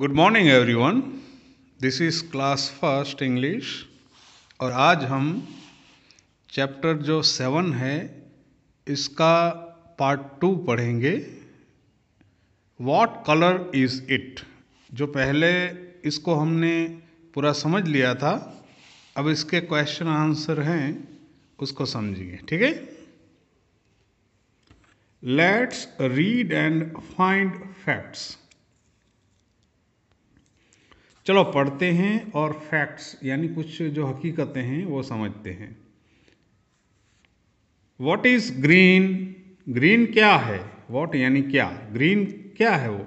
Good morning everyone this is class first English और आज हम चैप्टर जो सेवन है इसका पार्ट टू पढ़ेंगे वॉट कलर इज़ इट जो पहले इसको हमने पूरा समझ लिया था अब इसके क्वेश्चन आंसर हैं उसको समझिए ठीक है let's read and find facts चलो पढ़ते हैं और फैक्ट्स यानी कुछ जो हकीकतें हैं वो समझते हैं वॉट इज़ ग्रीन ग्रीन क्या है वॉट यानी क्या ग्रीन क्या है वो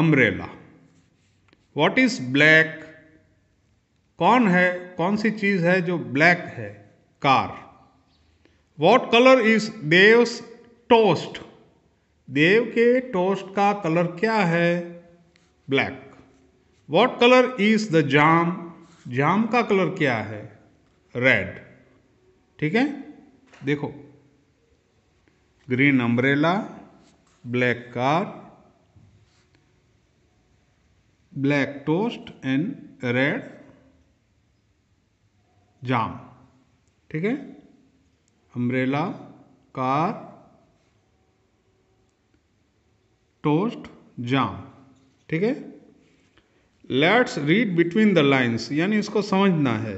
अम्ब्रेला वॉट इज़ ब्लैक कौन है कौन सी चीज़ है जो ब्लैक है car what colour is Dev toast Dev के टोस्ट का कलर क्या है black what colour is the jam jam का कलर क्या है रेड ठीक है देखो green umbrella black car black toast and red jam ठीक है अम्ब्रेला कार टोस्ट जाम ठीक है let's read between the lines यानी इसको समझना है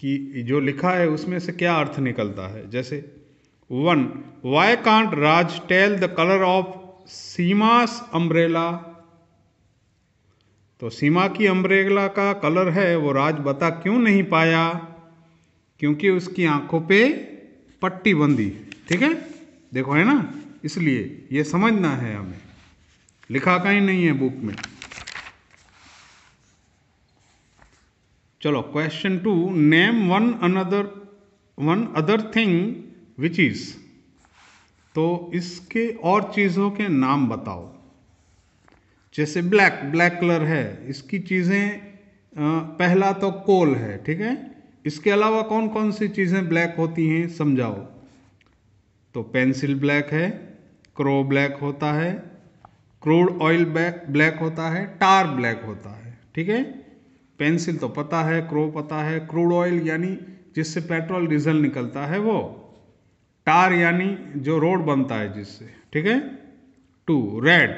कि जो लिखा है उसमें से क्या अर्थ निकलता है जैसे one why can't Raj tell the colour of Seema's umbrella तो सीमा की अम्ब्रेला का कलर है वो राज बता क्यों नहीं पाया क्योंकि उसकी आंखों पे पट्टी बंदी ठीक है देखो है ना इसलिए ये समझना है हमें लिखा कहीं नहीं है बुक में चलो question two name one another one other thing which is तो इसके और चीज़ों के नाम बताओ जैसे ब्लैक ब्लैक कलर है इसकी चीज़ें पहला तो कोल है ठीक है इसके अलावा कौन कौन सी चीज़ें ब्लैक होती हैं समझाओ तो पेंसिल ब्लैक है क्रो ब्लैक होता है क्रूड ऑयल ब्लैक होता है टार ब्लैक होता है ठीक है पेंसिल तो पता है क्रो पता है क्रूड ऑयल यानी जिससे पेट्रोल डीजल निकलता है वो टार यानी जो रोड बनता है जिससे ठीक है टू रेड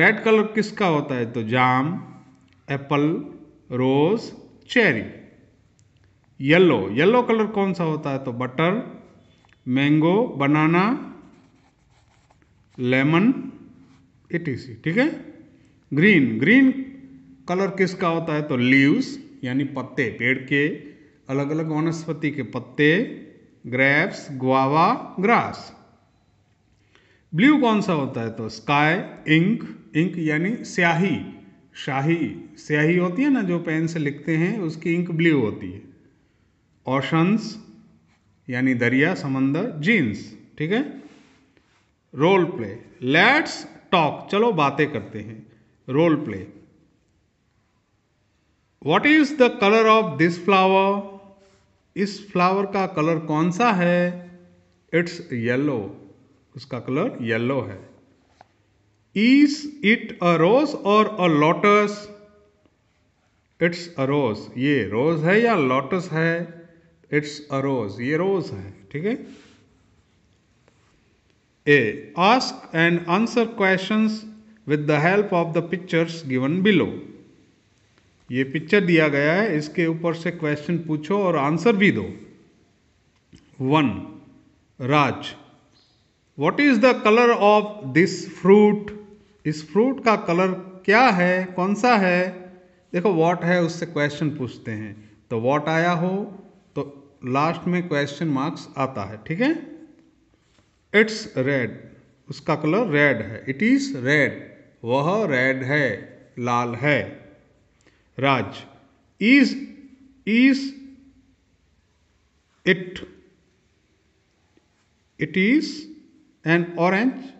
रेड कलर किसका होता है तो जाम apple rose cherry yellow yellow colour कौन सा होता है तो बटर मैंगो बनाना लेमन सी ठीक है ग्रीन ग्रीन कलर किसका होता है तो लीव्स यानी पत्ते पेड़ के अलग अलग वनस्पति के पत्ते ग्रेप्स ग्वावा ग्रास ब्लू कौन सा होता है तो स्काई इंक इंक यानी स्याही शाही स्याही होती है ना जो पेन से लिखते हैं उसकी इंक ब्लू होती है ओशंस यानी दरिया समंदर जीन्स ठीक है रोल प्ले लेट्स टॉक चलो बातें करते हैं role play what is the colour of this flower इस फ्लावर का कलर कौन सा है इट्स येलो उसका कलर येलो है इज इट अ रोज और अ लोटस इट्स अ रोज ये रोज है या लोटस है इट्स अ रोज ये रोज है ठीक है A. Ask and answer questions with the help of the pictures given below. ये पिक्चर दिया गया है इसके ऊपर से क्वेश्चन पूछो और आंसर भी दो one Raj what is the colour of this fruit इस फ्रूट का कलर क्या है कौन सा है देखो वॉट है उससे क्वेश्चन पूछते हैं तो वॉट आया हो तो लास्ट में क्वेश्चन मार्क्स आता है ठीक है इट्स रेड उसका कलर रेड है इट इज रेड वह रेड है लाल है Raj is is it it is an orange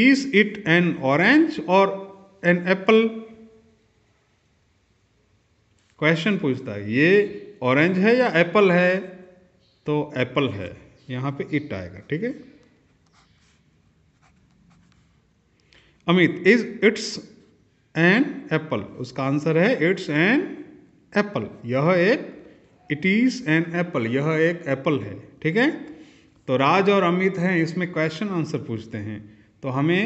is it an orange और एन एप्पल क्वेश्चन पूछता है ये ऑरेंज है या एप्पल है तो एप्पल है यहाँ पे इट आएगा ठीक है Amit is it's an apple उसका आंसर है इट्स एन एप्पल यह एक इट इज एन एप्पल यह एक एप्पल है ठीक है तो राज और अमित हैं इसमें क्वेश्चन आंसर पूछते हैं तो हमें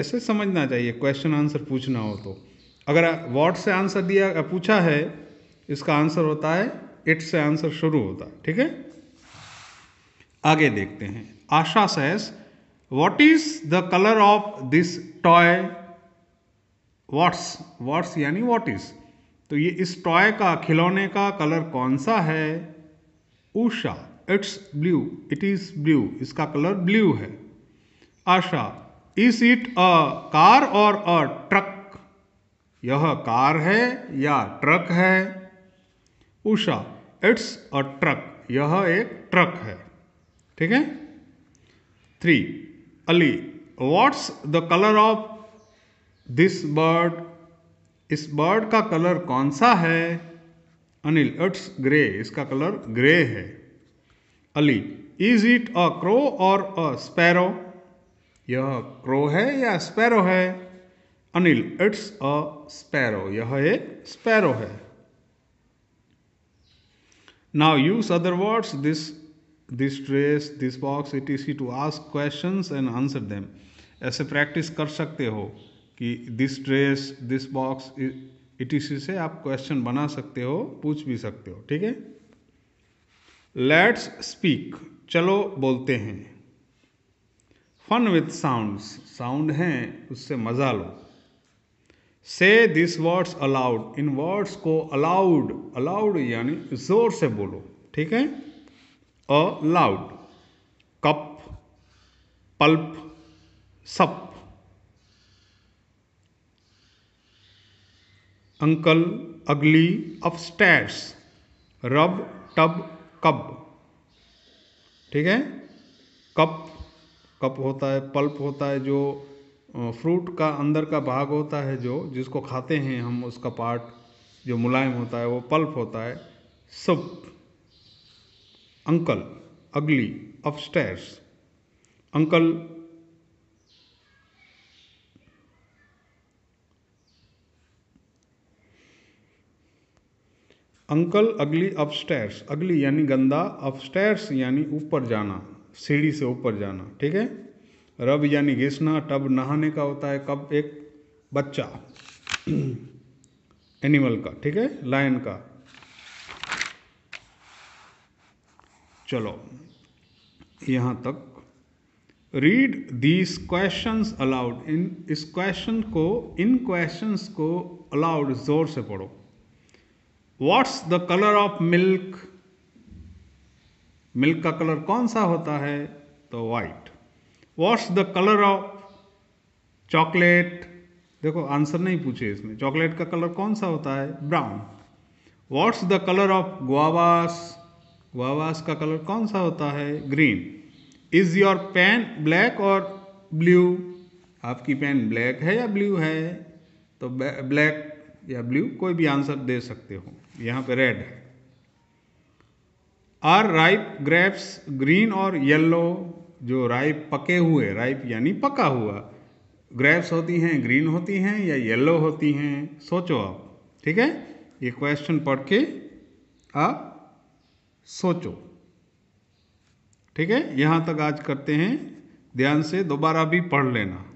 ऐसे समझना चाहिए क्वेश्चन आंसर पूछना हो तो अगर वॉट से आंसर दिया पूछा है इसका आंसर होता है इट से आंसर शुरू होता है ठीक है आगे देखते हैं Asha says what is the colour of this toy what's what's यानी वॉट इज तो ये इस टॉय का खिलौने का कलर कौन सा है Usha it's blue it is blue इसका कलर ब्लू है Asha is it a car और अ ट्रक यह कार है या ट्रक है उषा इट्स अ ट्रक यह एक ट्रक है ठीक है three Ali what's the colour of this bird इस बर्ड का कलर कौन सा है अनिल इट्स ग्रे इसका कलर ग्रे है Ali is it a crow और अ स्पैरो यह क्रो है या स्पैरो है अनिल इट्स अ स्पैरो यह एक स्पैरो है Now use other words, this, this trace, this box, etc. to ask questions and answer them. ऐसे प्रैक्टिस कर सकते हो कि this dress this box etc से आप क्वेश्चन बना सकते हो पूछ भी सकते हो ठीक है लेट्स स्पीक चलो बोलते हैं फन विथ साउंड्स साउंड हैं उससे मज़ा लो से दिस वर्ड्स अलाउड इन वर्ड्स को अलाउड अलाउड यानी जोर से बोलो ठीक है aloud cup pulp sup uncle ugly upstairs रब टब कब ठीक है कप कप होता है पल्प होता है जो फ्रूट का अंदर का भाग होता है जो जिसको खाते हैं हम उसका पार्ट जो मुलायम होता है वो पल्प होता है सब uncle ugly upstairs uncle uncle ugly upstairs ugly यानी गंदा अपस्टेयर्स यानी ऊपर जाना सीढ़ी से ऊपर जाना ठीक है रब यानी घिसना टब नहाने का होता है कब एक बच्चा एनिमल का ठीक है लायन का चलो यहाँ तक रीड दीज क्वेश्चंस अलाउड इन इस क्वेश्चन को इन क्वेश्चंस को अलाउड जोर से पढ़ो what's the colour of milk milk का कलर कौन सा होता है तो white what's the colour of chocolate देखो आंसर नहीं पूछे इसमें चॉकलेट का कलर कौन सा होता है brown what's the colour of guavas guavas का कलर कौन सा होता है green is your pen black और ब्लू आपकी पेन ब्लैक है या ब्लू है तो ब्लैक या ब्लू कोई भी आंसर दे सकते हो यहाँ पे रेड है आर राइप ग्रेप्स ग्रीन और येल्लो जो राइप पके हुए राइप यानी पका हुआ ग्रेप्स होती हैं ग्रीन होती हैं या येलो होती हैं सोचो आप ठीक है ये क्वेश्चन पढ़ के आप सोचो ठीक है यहाँ तक आज करते हैं ध्यान से दोबारा भी पढ़ लेना